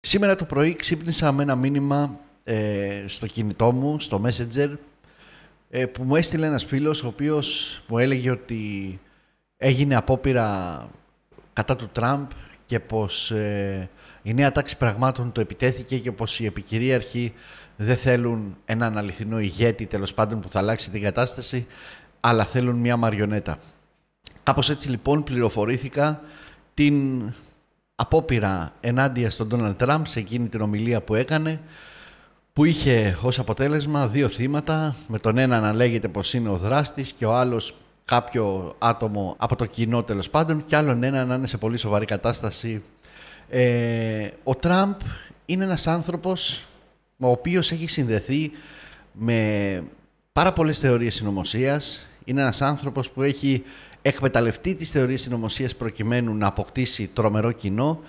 Σήμερα το πρωί ξύπνησα με ένα μήνυμα ε, στο κινητό μου, στο Messenger, ε, που μου έστειλε ένας φίλος ο οποίος μου έλεγε ότι έγινε απόπειρα κατά του Τραμπ και πως ε, η νέα τάξη πραγμάτων το επιτέθηκε και πως οι επικυρίαρχοι δεν θέλουν έναν αληθινό ηγέτη τέλος πάντων που θα αλλάξει την κατάσταση, αλλά θέλουν μια μαριονέτα. Κάπως έτσι λοιπόν πληροφορήθηκα την απόπειρα ενάντια στον Ντόναλτ Τραμπ σε εκείνη την ομιλία που έκανε που είχε ως αποτέλεσμα δύο θύματα με τον ένα να λέγεται πως είναι ο δράστης και ο άλλος κάποιο άτομο από το κοινό τέλος πάντων και άλλον ένα να είναι σε πολύ σοβαρή κατάσταση. Ε, ο Τραμπ είναι ένας άνθρωπος ο οποίος έχει συνδεθεί με πάρα πολλές θεωρίες συνωμοσίας. Είναι ένας άνθρωπος που έχει εκμεταλλευτεί τις θεωρίες συνωμοσίας προκειμένου να αποκτήσει τρομερό κοινό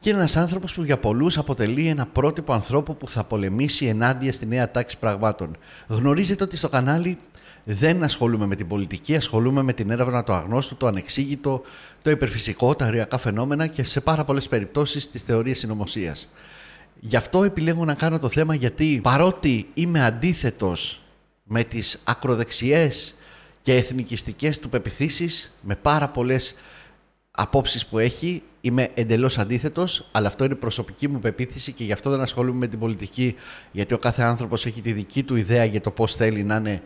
και είναι ένας άνθρωπος που για πολλούς αποτελεί ένα πρότυπο ανθρώπου που θα πολεμήσει ενάντια στη νέα τάξη πραγμάτων. Γνωρίζετε ότι στο κανάλι δεν ασχολούμαι με την πολιτική, ασχολούμαι με την έρευνα του αγνώστου, το ανεξήγητο, το υπερφυσικό, τα αριακά φαινόμενα και σε πάρα πολλές περιπτώσεις τις θεωρίες συνωμοσίας. Γι' αυτό επιλέγω να κάνω το θέμα γιατί παρότι είμαι αντίθετος με τις ακροδεξιές και εθνικιστικές του πεπιθήσεις με πάρα πολλές απόψεις που έχει. Είμαι εντελώς αντίθετος, αλλά αυτό είναι προσωπική μου πεποίθηση και γι' αυτό δεν ασχολούμαι με την πολιτική, γιατί ο κάθε άνθρωπος έχει τη δική του ιδέα για το πώς θέλει να είναι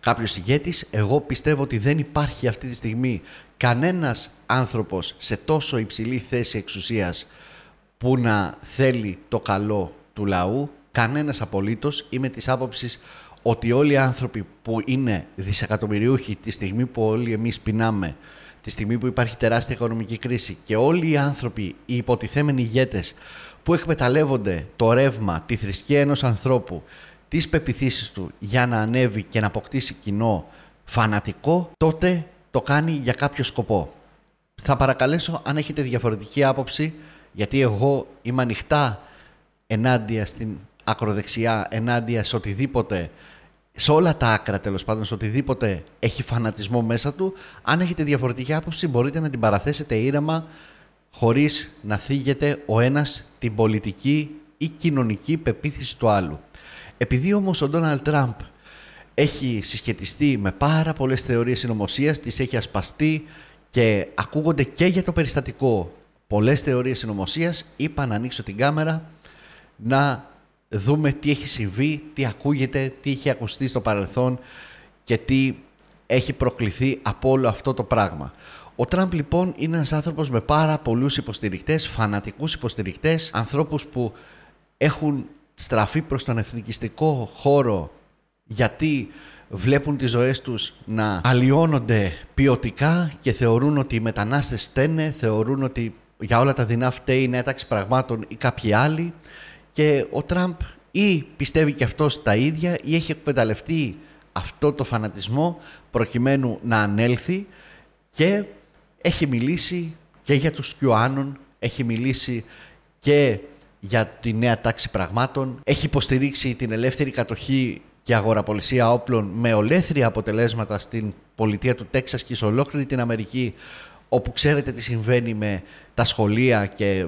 κάποιος ηγέτης. Εγώ πιστεύω ότι δεν υπάρχει αυτή τη στιγμή κανένας άνθρωπος σε τόσο υψηλή θέση εξουσίας που να θέλει το καλό του λαού. Κανένας απολύτως. Είμαι της άποψης ότι όλοι οι άνθρωποι που είναι δισεκατομμυριούχοι τη στιγμή που όλοι εμείς πεινάμε, τη στιγμή που υπάρχει τεράστια οικονομική κρίση και όλοι οι άνθρωποι, οι υποτιθέμενοι ηγέτες που εκμεταλλεύονται το ρεύμα, τη θρησκεία ενός ανθρώπου, τις πεπιθήσεις του για να ανέβει και να αποκτήσει κοινό φανατικό, τότε το κάνει για κάποιο σκοπό. Θα παρακαλέσω αν έχετε διαφορετική άποψη, γιατί εγώ είμαι ανοιχτά ενάντια στην ακροδεξιά, ενάντια σε οτιδήποτε σε όλα τα άκρα τέλος πάντων, σε οτιδήποτε έχει φανατισμό μέσα του, αν έχετε διαφορετική άποψη μπορείτε να την παραθέσετε ήρεμα χωρίς να θίγεται ο ένας την πολιτική ή κοινωνική πεποίθηση του άλλου. Επειδή όμως ο Ντόναλτ Τραμπ έχει συσχετιστεί με πάρα πολλές θεωρίες συνωμοσίας, τις έχει ασπαστεί και ακούγονται και για το περιστατικό πολλές θεωρίες συνωμοσίας, είπα να ανοίξω την κάμερα, να δούμε τι έχει συμβεί, τι ακούγεται, τι έχει ακουστεί στο παρελθόν και τι έχει προκληθεί από όλο αυτό το πράγμα. Ο Τραμπ λοιπόν είναι ένας άνθρωπος με πάρα πολλούς υποστηρικτές, φανατικούς υποστηρικτές, ανθρώπους που έχουν στραφεί προς τον εθνικιστικό χώρο γιατί βλέπουν τις ζωές τους να αλλοιώνονται ποιοτικά και θεωρούν ότι οι μετανάστες φταίνε, θεωρούν ότι για όλα τα δεινά φταίει είναι έταξη πραγμάτων ή κάποιοι άλλοι και ο Τραμπ ή πιστεύει και αυτός τα ίδια ή έχει εκμεταλλευτεί αυτό το φανατισμό προκειμένου να ανέλθει και έχει μιλήσει και για τους Κιουάνων, έχει μιλήσει και για τη νέα τάξη πραγμάτων, έχει υποστηρίξει την ελεύθερη κατοχή και αγοραπολισία όπλων με ολέθρια αποτελέσματα στην πολιτεία του Τέξας και σε ολόκληρη την Αμερική όπου ξέρετε τι συμβαίνει με τα σχολεία και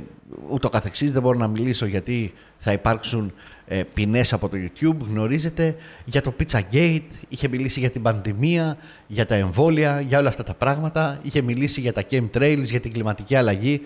ούτω καθεξής δεν μπορώ να μιλήσω γιατί θα υπάρξουν ε, ποινές από το YouTube. Γνωρίζετε για το Pizza Gate είχε μιλήσει για την πανδημία, για τα εμβόλια, για όλα αυτά τα πράγματα. Είχε μιλήσει για τα chemtrails, για την κλιματική αλλαγή.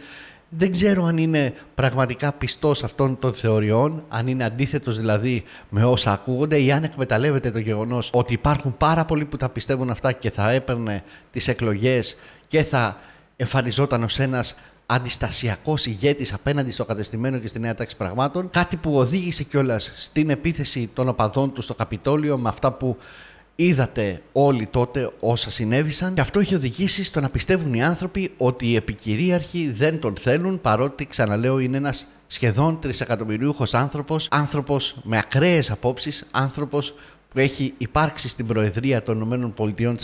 Δεν ξέρω αν είναι πραγματικά πιστός αυτών των θεωριών, αν είναι αντίθετος δηλαδή με όσα ακούγονται ή αν εκμεταλλεύεται το γεγονός ότι υπάρχουν πάρα πολλοί που τα πιστεύουν αυτά και θα έπαιρνε τις εκλογές και θα εμφανιζόταν ως ένας αντιστασιακός ηγέτης απέναντι στο κατεστημένο και στη νέα τάξη πραγμάτων. Κάτι που οδήγησε κιόλας στην επίθεση των οπαδών του στο Καπιτόλιο με αυτά που είδατε όλοι τότε όσα συνέβησαν και αυτό έχει οδηγήσει στο να πιστεύουν οι άνθρωποι ότι οι επικυρίαρχοι δεν τον θέλουν παρότι ξαναλέω είναι ένας σχεδόν τρισεκατομμυριούχος άνθρωπος, άνθρωπος με ακραίες απόψεις, άνθρωπος που έχει υπάρξει στην Προεδρία των ΗΠΑ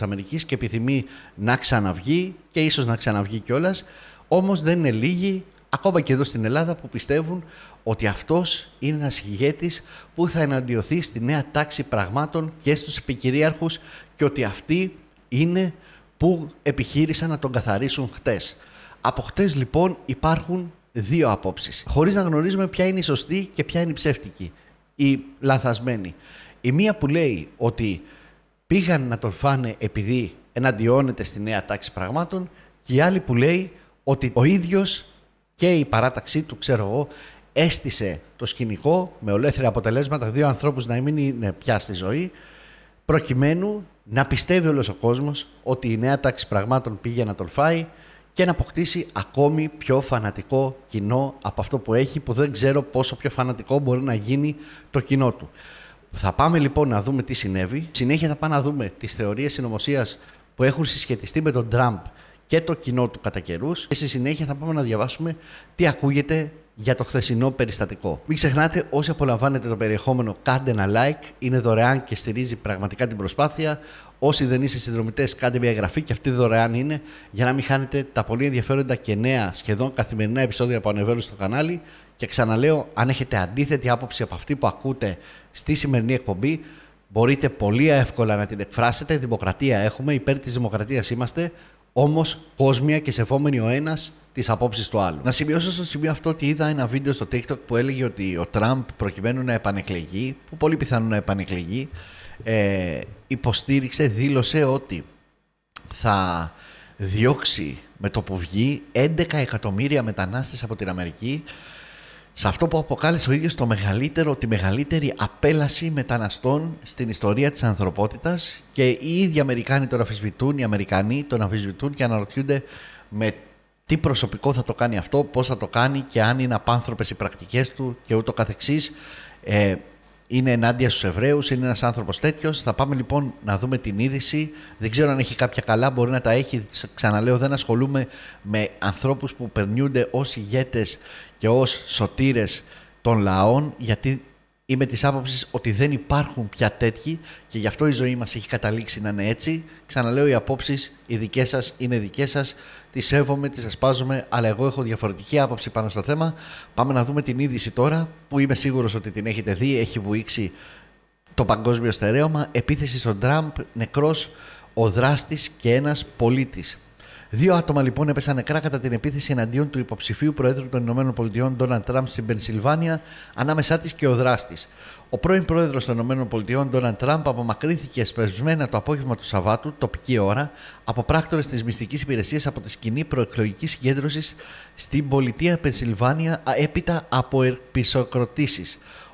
και επιθυμεί να ξαναβγεί και ίσως να ξαναβγεί κιόλας όμως δεν είναι λίγοι, ακόμα και εδώ στην Ελλάδα, που πιστεύουν ότι αυτός είναι ένας ηγέτης που θα εναντιωθεί στη νέα τάξη πραγμάτων και στους επικυρίαρχους και ότι αυτοί είναι που επιχείρησαν να τον καθαρίσουν χτες. Από χτες λοιπόν υπάρχουν δύο απόψεις, Χωρίς να γνωρίζουμε ποια είναι η σωστή και ποια είναι η ψεύτικη ή λανθασμένη. Η μία που λέει ότι πήγαν να τον φάνε επειδή εναντιώνεται στη νέα τάξη πραγμάτων και η άλλη που λέει ότι ο ίδιος και η παράταξή του, ξέρω εγώ, έστησε το σκηνικό με ολέθρια αποτελέσματα δύο ανθρώπους να μην είναι πια στη ζωή προκειμένου να πιστεύει όλος ο κόσμος ότι η νέα τάξη πραγμάτων πήγε να τον φάει και να αποκτήσει ακόμη πιο φανατικό κοινό από αυτό που έχει που δεν ξέρω πόσο πιο φανατικό μπορεί να γίνει το κοινό του. Θα πάμε λοιπόν να δούμε τι συνέβη. Συνέχεια θα πάμε να δούμε τις θεωρίες συνωμοσίας που έχουν συσχετιστεί με τον Τραμπ και το κοινό του κατά καιρούς. Και στη συνέχεια θα πάμε να διαβάσουμε τι ακούγεται για το χθεσινό περιστατικό. Μην ξεχνάτε, όσοι απολαμβάνετε το περιεχόμενο, κάντε ένα like. Είναι δωρεάν και στηρίζει πραγματικά την προσπάθεια. Όσοι δεν είστε συνδρομητές, κάντε μια εγγραφή και αυτή δωρεάν είναι για να μην χάνετε τα πολύ ενδιαφέροντα και νέα σχεδόν καθημερινά επεισόδια που ανεβαίνουν στο κανάλι. Και ξαναλέω, αν έχετε αντίθετη άποψη από αυτή που ακούτε στη σημερινή εκπομπή, μπορείτε πολύ εύκολα να την εκφράσετε. Δημοκρατία έχουμε, υπέρ της δημοκρατίας είμαστε όμως κόσμια και σεβόμενοι ο ένας τις απόψεις του άλλου. Να σημειώσω στο σημείο αυτό ότι είδα ένα βίντεο στο TikTok που έλεγε ότι ο Τραμπ προκειμένου να επανεκλεγεί, που πολύ πιθανό να επανεκλεγεί, ε, υποστήριξε, δήλωσε ότι θα διώξει με το που βγει 11 εκατομμύρια μετανάστες από την Αμερική σε αυτό που αποκάλεσε ο ίδιος το μεγαλύτερο, τη μεγαλύτερη απέλαση μεταναστών στην ιστορία της ανθρωπότητας και οι ίδιοι Αμερικάνοι τον αφισβητούν, οι Αμερικανοί τον αφισβητούν και αναρωτιούνται με τι προσωπικό θα το κάνει αυτό, πώς θα το κάνει και αν είναι απάνθρωπες οι πρακτικές του και ούτω καθεξής. Ε, είναι ενάντια στους Εβραίους, είναι ένας άνθρωπος τέτοιος. Θα πάμε λοιπόν να δούμε την είδηση. Δεν ξέρω αν έχει κάποια καλά, μπορεί να τα έχει. Ξαναλέω, δεν ασχολούμαι με ανθρώπους που περνιούνται ως ηγέτες και ως σωτήρες των λαών, γιατί είμαι της άποψης ότι δεν υπάρχουν πια τέτοιοι και γι' αυτό η ζωή μας έχει καταλήξει να είναι έτσι. Ξαναλέω, οι απόψεις, οι δικές σας είναι δικές σας τη σέβομαι, τη ασπάζομαι, αλλά εγώ έχω διαφορετική άποψη πάνω στο θέμα. Πάμε να δούμε την είδηση τώρα, που είμαι σίγουρος ότι την έχετε δει, έχει βουήξει το παγκόσμιο στερέωμα. Επίθεση στον Τραμπ, νεκρός ο δράστης και ένας πολίτης. Δύο άτομα λοιπόν έπεσαν νεκρά κατά την επίθεση εναντίον του υποψηφίου Προέδρου των ΗΠΑ, Ντόναλτ Τραμπ, στην Πενσιλβάνια, ανάμεσά της και ο δράστης. Ο πρώην Πρόεδρος των ΗΠΑ, Ντόναλτ Τραμπ, απομακρύνθηκε εσπευσμένα το απόγευμα του Σαββάτου, τοπική ώρα, από πράκτορες της μυστικής υπηρεσίας από τη σκηνή προεκλογικής συγκέντρωσης στην πολιτεία Πενσιλβάνια, έπειτα από επισοκροτήσει.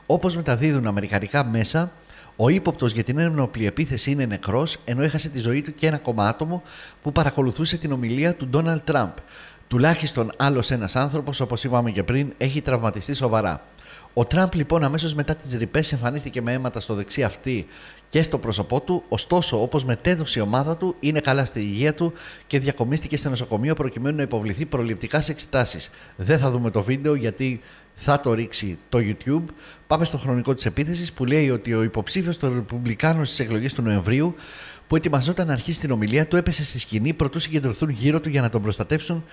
Όπως μεταδίδουν αμερικανικά μέσα, ο ύποπτος για την ένοπλη επίθεση είναι νεκρός, ενώ έχασε τη ζωή του και ένα ακόμα άτομο που παρακολουθούσε την ομιλία του Ντόναλτ Τραμπ. Τουλάχιστον άλλος ένας άνθρωπος, όπως είπαμε και πριν, έχει τραυματιστεί σοβαρά. Ο Τραμπ λοιπόν αμέσως μετά τις ρηπές εμφανίστηκε με αίματα στο δεξί αυτή και στο πρόσωπό του, ωστόσο όπως μετέδωσε η ομάδα του, είναι καλά στη υγεία του και διακομίστηκε σε νοσοκομείο προκειμένου να υποβληθεί προληπτικά σε εξετάσεις. Δεν θα δούμε το βίντεο γιατί θα το ρίξει το YouTube. Πάμε στο χρονικό της επίθεσης που λέει ότι ο υποψήφιος των Ρεπουμπλικάνων στις εκλογές του Νοεμβρίου που ετοιμαζόταν να αρχίσει την ομιλία του έπεσε στη σκηνή προτού συγκεντρωθούν γύρω του για να τον προστατεύσουν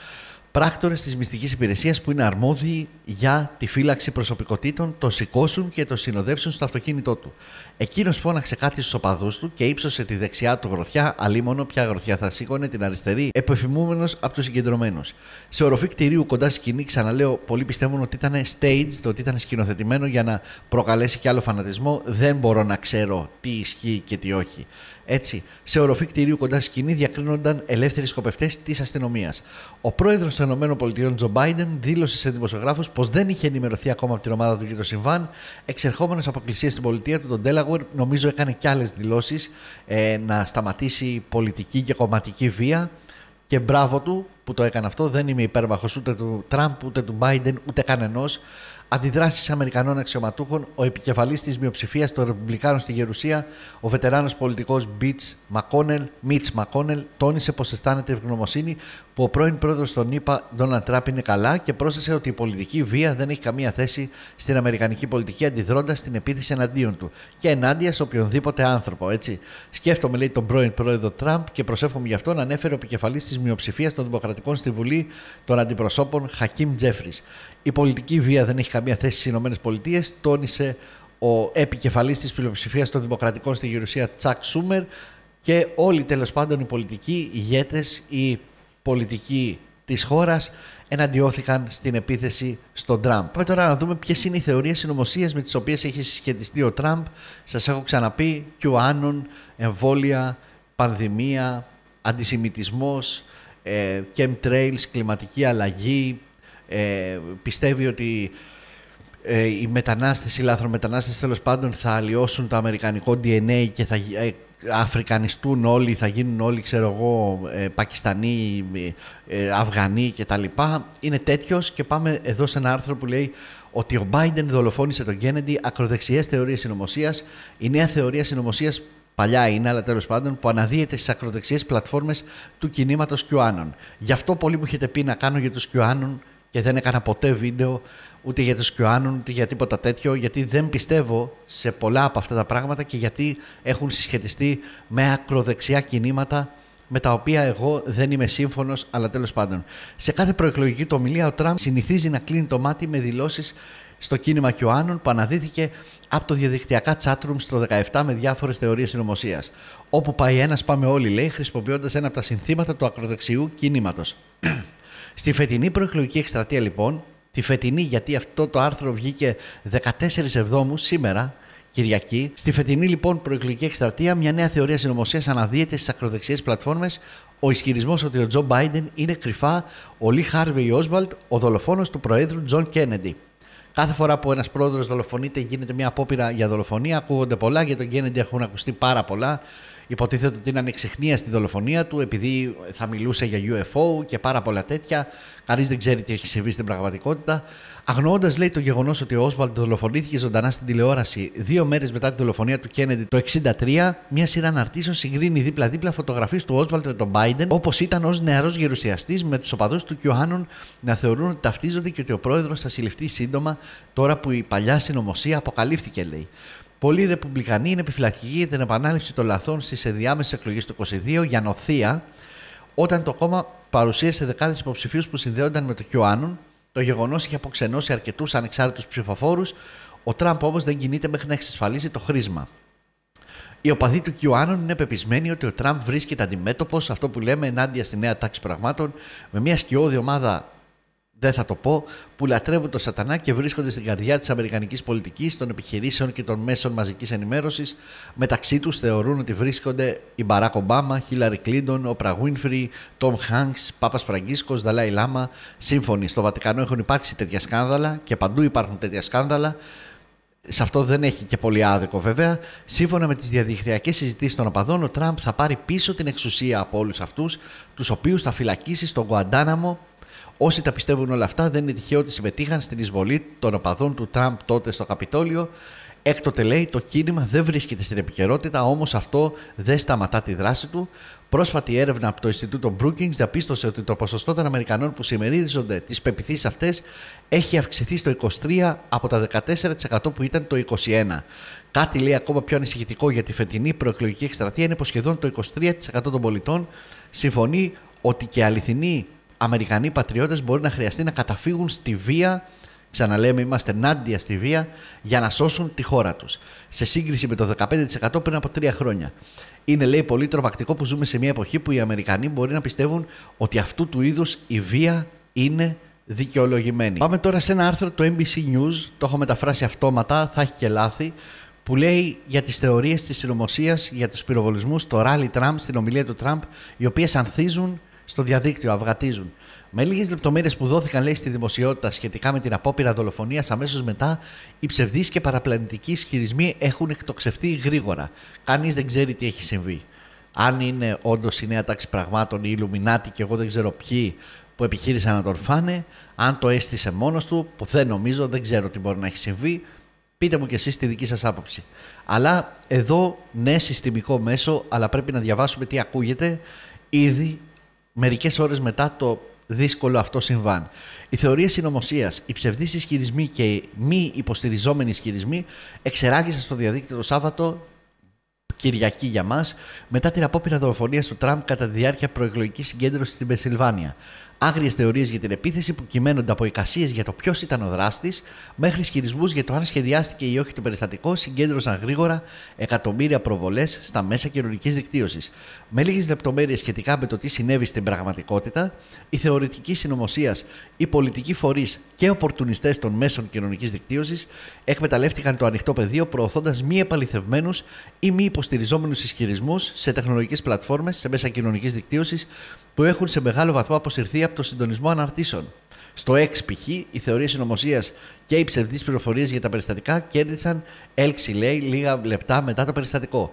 πράκτορες της μυστικής υπηρεσίας που είναι αρμόδιοι για τη φύλαξη προσωπικότητων, το σηκώσουν και το συνοδεύσουν στο αυτοκίνητό του. Εκείνος φώναξε κάτι στους οπαδούς του και ύψωσε τη δεξιά του γροθιά, αλίμονο ποια γροθιά θα σήκωνε την αριστερή, επεφημούμενος από τους συγκεντρωμένους. Σε οροφή κτηρίου κοντά σκηνή, ξαναλέω, πολλοί πιστεύουν ότι ήταν το ότι ήταν σκηνοθετημένο για να προκαλέσει κι άλλο φανατισμό. Δεν μπορώ να ξέρω τι ισχύει και τι όχι. Έτσι, σε οροφή κτηρίου κοντά σκηνή διακρίνονταν ελεύθεροι σκοπευτές της αστυνομίας. Ο πρόεδρος των ΗΠΑ, Τζο Μπάιντεν, δήλωσε σε δημοσιογράφους πως δεν είχε ενημερωθεί ακόμα από την ομάδα του για το συμβάν, εξερχόμενος από εκκλησία στην πολιτεία του τον Τέλαγο νομίζω έκανε και άλλες δηλώσεις ε, να σταματήσει πολιτική και κομματική βία και μπράβο του που το έκανε αυτό. Δεν είμαι υπέρμαχος ούτε του Τραμπ, ούτε του Μπάιντεν, ούτε κανενός. Αντιδράσεις Αμερικανών αξιωματούχων, ο επικεφαλής της μειοψηφίας των Ρεπουμπλικάνων στη Γερουσία, ο βετεράνος πολιτικός Μπιτ Μακόνελ, Μίτ Μακόνελ, τόνισε πως αισθάνεται ευγνωμοσύνη που ο πρώην πρόεδρος των ΗΠΑ, Ντόναλτ Τράπ, είναι καλά και πρόσθεσε ότι η πολιτική βία δεν έχει καμία θέση στην Αμερικανική πολιτική, αντιδρώντας την επίθεση εναντίον του και ενάντια σε οποιονδήποτε άνθρωπο. Έτσι. Σκέφτομαι, λέει, τον πρώην πρόεδρο Τραμπ και προσεύχομαι γι' αυτό να ανέφερε ο επικεφαλής της μειοψηφίας των Δημοκρατικών στη Βουλή των Αντιπροσώπων, Χακίμ Τζέφρις. Η πολιτική βία δεν έχει καμία θέση στις ΗΠΑ, τόνισε ο επικεφαλής της πλειοψηφίας των Δημοκρατικών στη Γερουσία, Τσακ Σούμερ, και όλοι τέλος πάντων οι πολιτικοί ηγέτες, οι πολιτικοί της χώρας εναντιώθηκαν στην επίθεση στον Τραμπ. Πάμε τώρα να δούμε ποιες είναι οι θεωρίες συνωμοσίε με τις οποίες έχει συσχετιστεί ο Τραμπ. Σας έχω ξαναπεί: QAnon, εμβόλια, πανδημία, αντισημιτισμός, ε, chemtrails, κλιματική αλλαγή, ε, πιστεύει ότι ε, οι μετανάστες, οι λαθρομετανάστες τέλος πάντων θα αλλοιώσουν το αμερικανικό DNA και θα ε, αφρικανιστούν όλοι, θα γίνουν όλοι ξέρω εγώ ε, Πακιστανοί, ε, Αυγανοί λοιπά Είναι τέτοιος και πάμε εδώ σε ένα άρθρο που λέει ότι ο Biden δολοφόνησε τον Kennedy, ακροδεξιές θεωρίες συνωμοσίας. Η νέα θεωρία συνωμοσίας παλιά είναι, αλλά τέλος πάντων, που αναδύεται στις ακροδεξιές πλατφόρμες του κινήματος QAnon. Γι' αυτό πολύ μου έχετε πει να κάνω για τους QAnon και δεν έκανα ποτέ βίντεο ούτε για τους Κιωάννων ούτε για τίποτα τέτοιο γιατί δεν πιστεύω σε πολλά από αυτά τα πράγματα και γιατί έχουν συσχετιστεί με ακροδεξιά κινήματα με τα οποία εγώ δεν είμαι σύμφωνος, αλλά τέλος πάντων. Σε κάθε προεκλογική του ομιλία, ο Τραμπ συνηθίζει να κλείνει το μάτι με δηλώσεις στο κίνημα Κιωάννων που αναδύθηκε από το διαδικτυακά chatroom στο 17 με διάφορες θεωρίες συνωμοσίας. Όπου πάει ένας, πάμε όλοι, λέει, χρησιμοποιώντας ένα από τα συνθήματα του ακροδεξιού κινήματος. Στη φετινή προεκλογική εκστρατεία λοιπόν, τη φετινή γιατί αυτό το άρθρο βγήκε 14 Εβδόμους σήμερα, Κυριακή. Στη φετινή λοιπόν προεκλογική εκστρατεία, μια νέα θεωρία συνωμοσίας αναδύεται στις ακροδεξιές πλατφόρμες. Ο ισχυρισμός ότι ο Τζο Μπάιντεν είναι κρυφά ο Λι Χάρβεϊ Όσβαλτ, ο δολοφόνος του Προέδρου Τζον Κέννεντι. Κάθε φορά που ένας πρόεδρος δολοφονείται, γίνεται μια απόπειρα για δολοφονία. Ακούγονται πολλά για τον Κέννεντι, έχουν ακουστεί πάρα πολλά. Υποτίθεται ότι είναι ανεξιχνία στη δολοφονία του, επειδή θα μιλούσε για UFO και πάρα πολλά τέτοια. Κανείς δεν ξέρει τι έχει συμβεί στην πραγματικότητα. Αγνοώντας, λέει, το γεγονός ότι ο Όσβαλτ δολοφονήθηκε ζωντανά στην τηλεόραση δύο μέρες μετά τη δολοφονία του Κέννεντι το 1963, μια σειρά αναρτήσεων συγκρίνει δίπλα-δίπλα φωτογραφίες του Όσβαλτ με τον Biden, όπως ήταν ως νεαρός γερουσιαστής, με τους οπαδούς του Κιωάννων να θεωρούν ότι ταυτίζονται και ότι ο πρόεδρος θα συλληφθεί σύντομα, τώρα που η παλιά συνωμοσία αποκαλύφθηκε, λέει. Πολλοί Ρεπουμπλικανοί είναι επιφυλακτικοί για την επανάληψη των λαθών στις ενδιάμεσες εκλογές του 2022 για νοθεία, όταν το κόμμα παρουσίασε δεκάδες υποψηφίους που συνδέονταν με το Κιωάννουν. Το γεγονός είχε αποξενώσει αρκετούς ανεξάρτητους ψηφοφόρους. Ο Τραμπ όμως δεν κινείται μέχρι να εξασφαλίσει το χρήσμα. Οι οπαδοί του Κιουάνων είναι πεπισμένοι ότι ο Τραμπ βρίσκεται αντιμέτωπος αυτό που λέμε ενάντια στη νέα τάξη πραγμάτων με μια σκιώδη ομάδα δεν θα το πω, που λατρεύουν το σατανά και βρίσκονται στην καρδιά της Αμερικανικής Πολιτικής των επιχειρήσεων και των μέσων μαζικής ενημέρωσης. Μεταξύ τους θεωρούν ότι βρίσκονται η Μπαράκ Ομπάμα, Χίλαρη Κλίντον, ο Πραγουίνφρι, Τόμ Χάγκ, Πάπας Φραγκίσκος, Δαλάη Λάμα. Σύμφωνοι, στο Βατικανό έχουν υπάρξει τέτοια σκάνδαλα και παντού υπάρχουν τέτοια σκάνδαλα. Σε αυτό δεν έχει και πολύ άδικο βέβαια. Σύμφωνα με τις διαδικτυακές συζητήσεις των Απαδών, ο Τραμπ θα πάρει πίσω την εξουσία από όλους αυτούς, τους οποίους θα φυλακίσει στον Γκουαντάναμο Όσοι τα πιστεύουν όλα αυτά, δεν είναι τυχαίο ότι συμμετείχαν στην εισβολή των οπαδών του Τραμπ τότε στο Καπιτόλιο. Έκτοτε λέει το κίνημα δεν βρίσκεται στην επικαιρότητα, όμως αυτό δεν σταματά τη δράση του. Πρόσφατη έρευνα από το Ινστιτούτο Brookings διαπίστωσε ότι το ποσοστό των Αμερικανών που συμμερίζονται τις πεπιθήσεις αυτές έχει αυξηθεί στο 23 από τα 14% που ήταν το 21. Κάτι λέει ακόμα πιο ανησυχητικό για τη φετινή προεκλογική εκστρατεία είναι πως σχεδόν το 23% των πολιτών συμφωνεί ότι και αληθινή Αμερικανοί πατριώτες μπορεί να χρειαστεί να καταφύγουν στη βία. Ξαναλέμε, είμαστε ενάντια στη βία για να σώσουν τη χώρα τους. Σε σύγκριση με το 15% πριν από τρία χρόνια. Είναι, λέει, πολύ τρομακτικό που ζούμε σε μια εποχή που οι Αμερικανοί μπορεί να πιστεύουν ότι αυτού του είδους η βία είναι δικαιολογημένη. Πάμε τώρα σε ένα άρθρο του NBC News, το έχω μεταφράσει αυτόματα, θα έχει και λάθη, που λέει για τις θεωρίες της συνωμοσίας για τους πυροβολισμούς στο ράλι Τραμπ, στην ομιλία του Τραμπ, οι οποίες ανθίζουν στο διαδίκτυο, αυγατίζουν. Με λίγες λεπτομέρειες που δόθηκαν, λέει, στη δημοσιότητα σχετικά με την απόπειρα δολοφονίας αμέσως μετά, οι ψευδείς και παραπλανητικοί ισχυρισμοί έχουν εκτοξευτεί γρήγορα. Κανείς δεν ξέρει τι έχει συμβεί. Αν είναι όντως η νέα τάξη πραγμάτων, η Ιλουμινάτοι και εγώ δεν ξέρω ποιοι που επιχείρησαν να τον φάνε, αν το αίσθησε μόνος του, που δεν νομίζω, δεν ξέρω τι μπορεί να έχει συμβεί, πείτε μου κι εσείς τη δική σας άποψη. Αλλά εδώ, ναι, συστημικό μέσο, αλλά πρέπει να διαβάσουμε τι ακούγεται ήδη μερικές ώρες μετά το δύσκολο αυτό συμβάν. Οι θεωρίες συνωμοσίας, οι ψευδείς ισχυρισμοί και οι μη υποστηριζόμενοι ισχυρισμοί εξεράγησαν στο διαδίκτυο το Σάββατο Κυριακή για μας, μετά την απόπειρα δολοφονίας του Τραμπ κατά τη διάρκεια προεκλογικής συγκέντρωσης στην Πενσιλβάνια άγριες θεωρίες για την επίθεση που κυμαίνονται από εικασίες για το ποιος ήταν ο δράστης, μέχρι ισχυρισμούς για το αν σχεδιάστηκε ή όχι το περιστατικό, συγκέντρωσαν γρήγορα εκατομμύρια προβολές στα μέσα κοινωνικής δικτύωσης. Με λίγες λεπτομέρειες σχετικά με το τι συνέβη στην πραγματικότητα, η θεωρητική συνωμοσίας, οι πολιτικοί φορείς και οπορτουνιστές των μέσων κοινωνικής δικτύωσης εκμεταλλεύτηκαν το ανοιχτό πεδίο προωθώντας μη επαληθευμένους ή μη υποστηριζόμενους ισχυρισμούς σε τεχνολογικές πλατφόρμες, σε μέσα κοινωνικής δικτύωσης που έχουν σε μεγάλο βαθμό αποσυρθεί από το συντονισμό αναρτήσεων. Στο X π.χ., οι θεωρίες συνωμοσίας και οι ψευδείς πληροφορίες για τα περιστατικά κέρδισαν έλξη, λέει, λίγα λεπτά μετά το περιστατικό.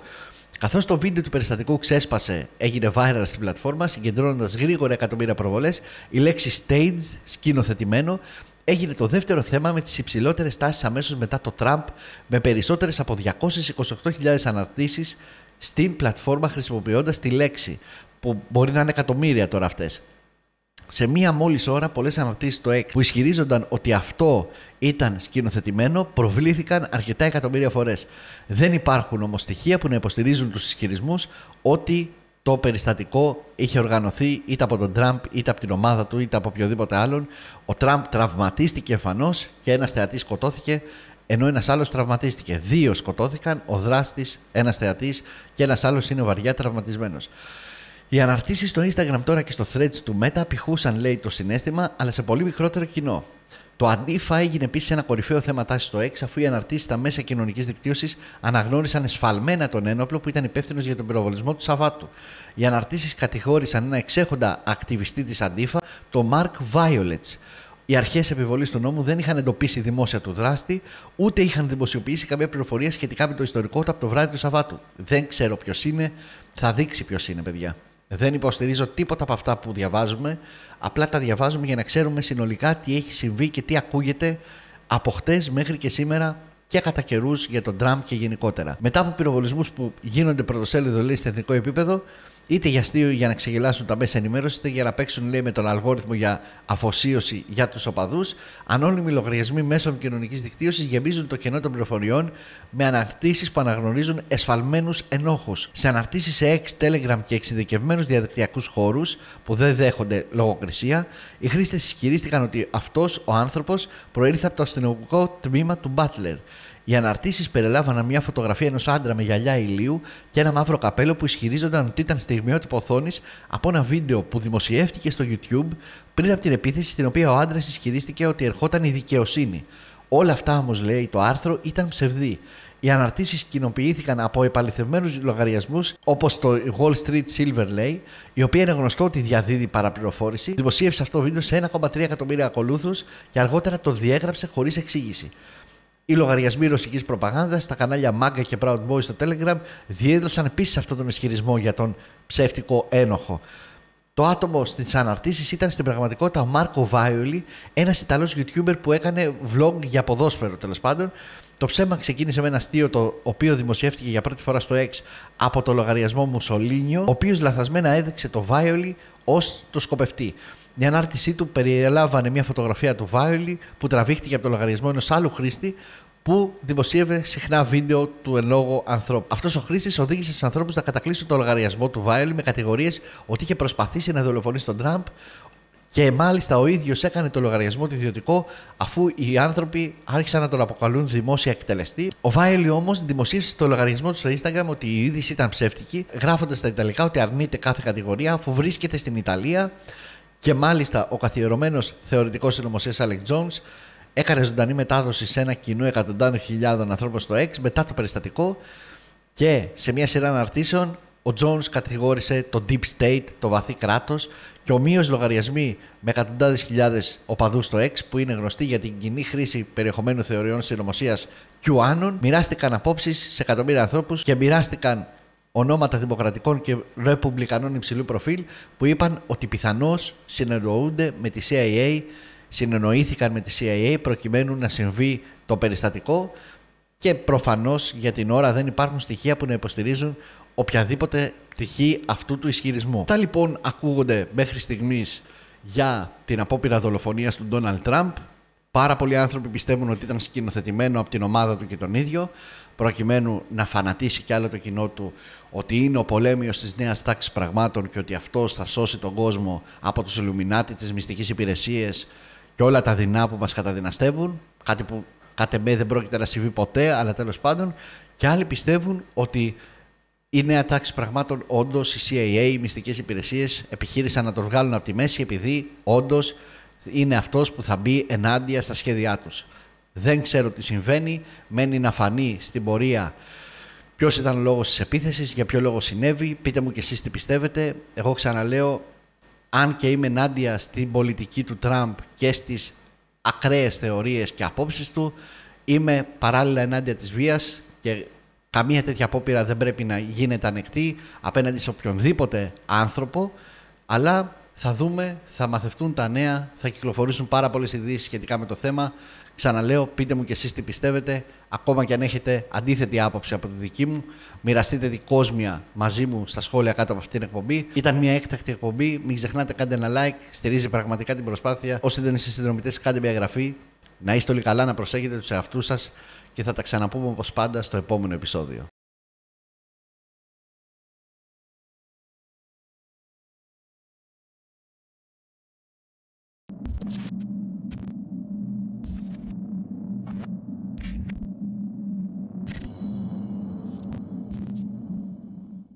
Καθώς το βίντεο του περιστατικού ξέσπασε, έγινε viral στην πλατφόρμα, συγκεντρώνοντας γρήγορα εκατομμύρια προβολές, η λέξη stage, σκηνοθετημένο, έγινε το δεύτερο θέμα με τις υψηλότερες τάσεις αμέσως μετά το Τραμπ, με περισσότερες από 228.000 αναρτήσεις στην πλατφόρμα χρησιμοποιώντας τη λέξη που μπορεί να είναι εκατομμύρια τώρα αυτές. Σε μία μόλις ώρα, πολλές αναρτήσεις στο ΕΚ που ισχυρίζονταν ότι αυτό ήταν σκηνοθετημένο προβλήθηκαν αρκετά εκατομμύρια φορές. Δεν υπάρχουν όμως στοιχεία που να υποστηρίζουν τους ισχυρισμούς ότι το περιστατικό είχε οργανωθεί είτε από τον Τραμπ είτε από την ομάδα του είτε από οποιοδήποτε άλλον. Ο Τραμπ τραυματίστηκε εμφανώ και ένας θεατής σκοτώθηκε ενώ ένας άλλος τραυματίστηκε. Δύο σκοτώθηκαν, ο δράστης, ένας θεατής και ένας άλλος είναι βαριά τραυματισμένος. Οι αναρτήσεις στο Instagram τώρα και στο threads του Meta πηχούσαν λέει, το συνέστημα, αλλά σε πολύ μικρότερο κοινό. Το αντίφα έγινε επίσης ένα κορυφαίο θέμα τάσης στο X, αφού οι αναρτήσεις στα μέσα κοινωνικής δικτύωσης αναγνώρισαν εσφαλμένα τον ένοπλο που ήταν υπεύθυνο για τον πυροβολισμό του Σαββάτου. Οι αναρτήσεις κατηγόρησαν ένα εξέχοντα ακτιβιστή της αντίφα, το Mark Violets. Οι αρχές επιβολής του νόμου δεν είχαν εντοπίσει δημόσια του δράστη, ούτε είχαν δημοσιοποιήσει καμία πληροφορία σχετικά με το ιστορικό του από το βράδυ του Σαββάτου. Δεν ξέρω ποιος είναι, θα δείξει ποιος είναι, παιδιά. Δεν υποστηρίζω τίποτα από αυτά που διαβάζουμε. Απλά τα διαβάζουμε για να ξέρουμε συνολικά τι έχει συμβεί και τι ακούγεται από χτες μέχρι και σήμερα και κατά καιρούς για τον Τραμπ και γενικότερα. Μετά από πυροβολισμούς που γίνονται πρωτοσέλιδο λέει σε εθνικό επίπεδο, είτε για αστείο για να ξεγελάσουν τα μέσα ενημέρωσης, είτε για να παίξουν λέει, με τον αλγόριθμο για αφοσίωση για τους οπαδούς. Ανώνυμοι λογαριασμοί μέσων κοινωνικής δικτύωσης γεμίζουν το κενό των πληροφοριών με αναρτήσεις που αναγνωρίζουν εσφαλμένους ενόχους. Σε αναρτήσεις σε X, Telegram και εξειδικευμένους διαδικτυακούς χώρους που δεν δέχονται λογοκρισία, οι χρήστες ισχυρίστηκαν ότι αυτός ο άνθρωπος προήλθε από το αστυνομικό τμήμα του Butler. Οι αναρτήσει περιλάμβαναν μια φωτογραφία ενός άντρα με γυαλιά ηλίου και ένα μαύρο καπέλο που ισχυρίζονταν ότι ήταν στιγμιότυπο οθόνης από ένα βίντεο που δημοσιεύτηκε στο YouTube πριν από την επίθεση στην οποία ο άντρας ισχυρίστηκε ότι ερχόταν η δικαιοσύνη. Όλα αυτά όμως, λέει το άρθρο, ήταν ψευδή. Οι αναρτήσεις κοινοποιήθηκαν από επαληθευμένους λογαριασμούς όπως το Wall Street Silver λέει, η οποία είναι γνωστό ότι διαδίδει παραπληροφόρηση, δημοσίευσε αυτό το βίντεο σε 1,3 εκατομμύρια ακολούθους και αργότερα το διέγραψε χωρίς εξήγηση. Οι λογαριασμοί ρωσικής προπαγάνδας στα κανάλια Μάγκα και Proud Boys στο Telegram διέδωσαν επίσης αυτόν τον ισχυρισμό για τον ψεύτικο ένοχο. Το άτομο στις αναρτήσεις ήταν στην πραγματικότητα ο Μάρκο Βάιολι, ένας Ιταλός YouTuber που έκανε vlog για ποδόσφαιρο τέλος πάντων. Το ψέμα ξεκίνησε με ένα αστείο το οποίο δημοσιεύτηκε για πρώτη φορά στο X από το λογαριασμό Μουσολίνιο, ο οποίος λαθασμένα έδειξε το Βάιολι ως το σκοπευτή. Η ανάρτησή του περιέλαβανε μια φωτογραφία του Βάιλι που τραβήχτηκε από το λογαριασμό ενός άλλου χρήστη που δημοσίευε συχνά βίντεο του εν λόγω ανθρώπου. Αυτός ο χρήστης οδήγησε του ανθρώπους να κατακλείσουν το λογαριασμό του Βάιλι με κατηγορίες ότι είχε προσπαθήσει να δολοφονήσει τον Τραμπ και μάλιστα ο ίδιος έκανε το λογαριασμό του ιδιωτικό, αφού οι άνθρωποι άρχισαν να τον αποκαλούν δημόσια εκτελεστή. Ο Βάιλι όμως δημοσίευσε το λογαριασμό του στο Instagram ότι η είδηση ήταν ψεύτικη, γράφοντας στα Ιταλικά ότι αρνείται κάθε κατηγορία αφού βρίσκεται στην Ιταλία. Και μάλιστα ο καθιερωμένος θεωρητικός συνωμοσίας Alex Jones έκανε ζωντανή μετάδοση σε ένα κοινό εκατοντάδων χιλιάδων ανθρώπων στο X μετά το περιστατικό και σε μια σειρά αναρτήσεων ο Jones κατηγόρησε το Deep State, το βαθύ κράτος και ομοίως λογαριασμοί με εκατοντάδες χιλιάδες οπαδούς στο X που είναι γνωστοί για την κοινή χρήση περιεχομένου θεωριών συνωμοσίας QAnon μοιράστηκαν απόψεις σε εκατομμύρια ανθρώπους και μοιράστηκαν ονόματα δημοκρατικών και ρεπουμπλικανών υψηλού προφίλ που είπαν ότι πιθανώς συνεννοούνται με τη CIA, συνεννοήθηκαν με τη CIA προκειμένου να συμβεί το περιστατικό και προφανώς για την ώρα δεν υπάρχουν στοιχεία που να υποστηρίζουν οποιαδήποτε πτυχή αυτού του ισχυρισμού. Τα λοιπόν ακούγονται μέχρι στιγμής για την απόπειρα δολοφονίας του Ντόναλτ Τραμπ Πάρα πολλοί άνθρωποι πιστεύουν ότι ήταν σκηνοθετημένο από την ομάδα του και τον ίδιο, προκειμένου να φανατίσει κι άλλο το κοινό του ότι είναι ο πολέμιος της νέας τάξης πραγμάτων και ότι αυτός θα σώσει τον κόσμο από τους Ιλουμινάτη, τι μυστικέ υπηρεσίε και όλα τα δεινά που μας καταδυναστεύουν. Κάτι που κατ' δεν πρόκειται να συμβεί ποτέ, αλλά τέλος πάντων. Και άλλοι πιστεύουν ότι η νέα τάξη πραγμάτων, όντως η CIA, οι μυστικές υπηρεσίες, επιχείρησαν να τον βγάλουν από τη μέση επειδή όντως είναι αυτός που θα μπει ενάντια στα σχέδιά τους. Δεν ξέρω τι συμβαίνει, μένει να φανεί στην πορεία ποιος ήταν ο λόγος της επίθεσης, για ποιο λόγο συνέβη. Πείτε μου κι εσείς τι πιστεύετε. Εγώ ξαναλέω, αν και είμαι ενάντια στην πολιτική του Τραμπ και στις ακραίες θεωρίες και απόψεις του, είμαι παράλληλα ενάντια της βίας και καμία τέτοια απόπειρα δεν πρέπει να γίνεται ανεκτή απέναντι σε οποιονδήποτε άνθρωπο. Αλλά θα δούμε, θα μαθευτούν τα νέα, θα κυκλοφορήσουν πάρα πολλές ειδήσεις σχετικά με το θέμα. Ξαναλέω, πείτε μου και εσείς τι πιστεύετε. Ακόμα και αν έχετε αντίθετη άποψη από τη δική μου, μοιραστείτε την κόσμια μαζί μου στα σχόλια κάτω από αυτήν την εκπομπή. Ήταν μια έκτακτη εκπομπή. Μην ξεχνάτε, κάντε ένα like. Στηρίζει πραγματικά την προσπάθεια. Όσοι δεν είστε συνδρομητές, κάντε μια εγγραφή. Να είστε όλοι καλά, να προσέχετε τους εαυτούς σας και θα τα ξαναπούμε όπως πάντα στο επόμενο επεισόδιο.